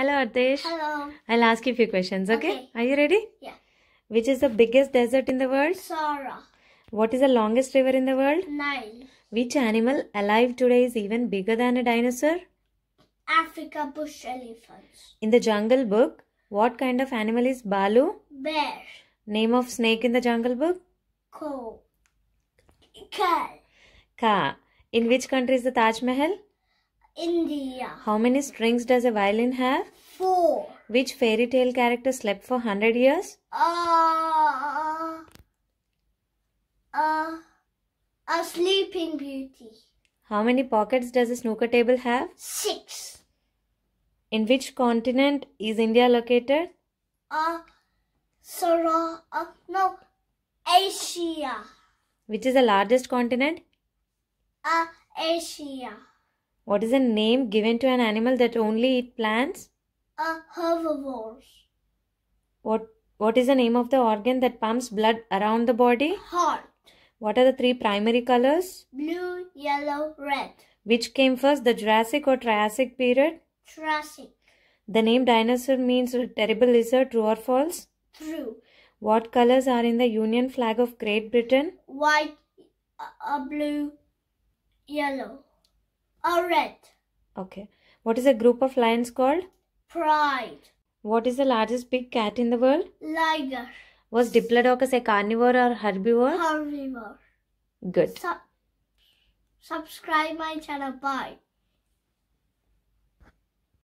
Hello, Artesh. Hello. I'll ask you a few questions, okay? okay? Are you ready? Yeah. Which is the biggest desert in the world? Sahara. What is the longest river in the world? Nile. Which animal alive today is even bigger than a dinosaur? Africa bush elephants. In the jungle book, what kind of animal is Balu? Bear. Name of snake in the jungle book? Ko. Ka. Ka. In which country is the Taj Mahal? India. How many strings does a violin have? Four. Which fairy tale character slept for 100 years? Uh, uh, uh, a sleeping beauty. How many pockets does a snooker table have? Six. In which continent is India located? Uh, Sarah, uh, no, Asia. Which is the largest continent? Uh, Asia. What is a name given to an animal that only eat plants? A herbivore. What What is the name of the organ that pumps blood around the body? Heart. What are the three primary colors? Blue, yellow, red. Which came first, the Jurassic or Triassic period? Jurassic. The name dinosaur means terrible lizard, true or false? True. What colors are in the Union flag of Great Britain? White, uh, blue, yellow. A red. Okay. What is a group of lions called? Pride. What is the largest big cat in the world? Liger. Was Diplodocus a carnivore or herbivore? Herbivore. Good. Su subscribe my channel. Bye.